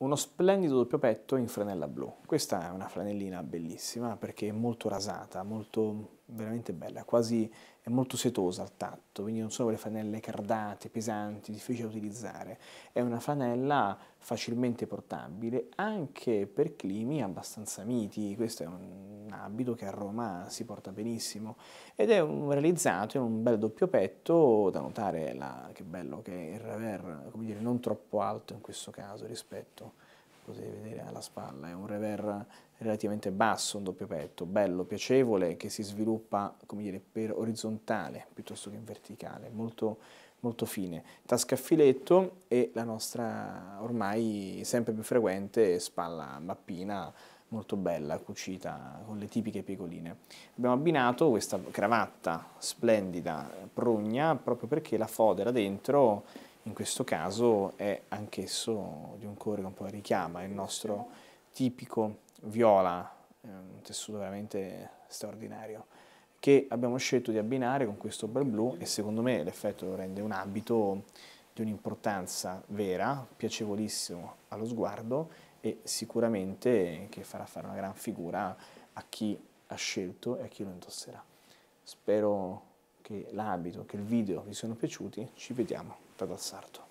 uno splendido doppio petto in franella blu. Questa è una franellina bellissima perché è molto rasata, molto veramente bella, quasi è molto setosa al tatto, quindi non sono quelle franelle cardate, pesanti, difficili da utilizzare. È una franella facilmente portabile anche per climi abbastanza miti, questo è un un abito che a Roma si porta benissimo ed è un, realizzato in un bel doppio petto, da notare la, che bello che è il rever, come dire, non troppo alto in questo caso rispetto, potete vedere alla spalla, è un rever relativamente basso, un doppio petto, bello, piacevole, che si sviluppa, come dire, per orizzontale piuttosto che in verticale, molto molto fine, tasca a filetto e la nostra ormai sempre più frequente spalla mappina molto bella, cucita con le tipiche piegoline. Abbiamo abbinato questa cravatta splendida, prugna, proprio perché la fodera dentro, in questo caso, è anch'esso di un colore che un po' richiama il nostro tipico viola, eh, un tessuto veramente straordinario che abbiamo scelto di abbinare con questo bel blu e secondo me l'effetto lo rende un abito di un'importanza vera, piacevolissimo allo sguardo e sicuramente che farà fare una gran figura a chi ha scelto e a chi lo indosserà. Spero che l'abito, che il video vi siano piaciuti, ci vediamo da Dal Sarto.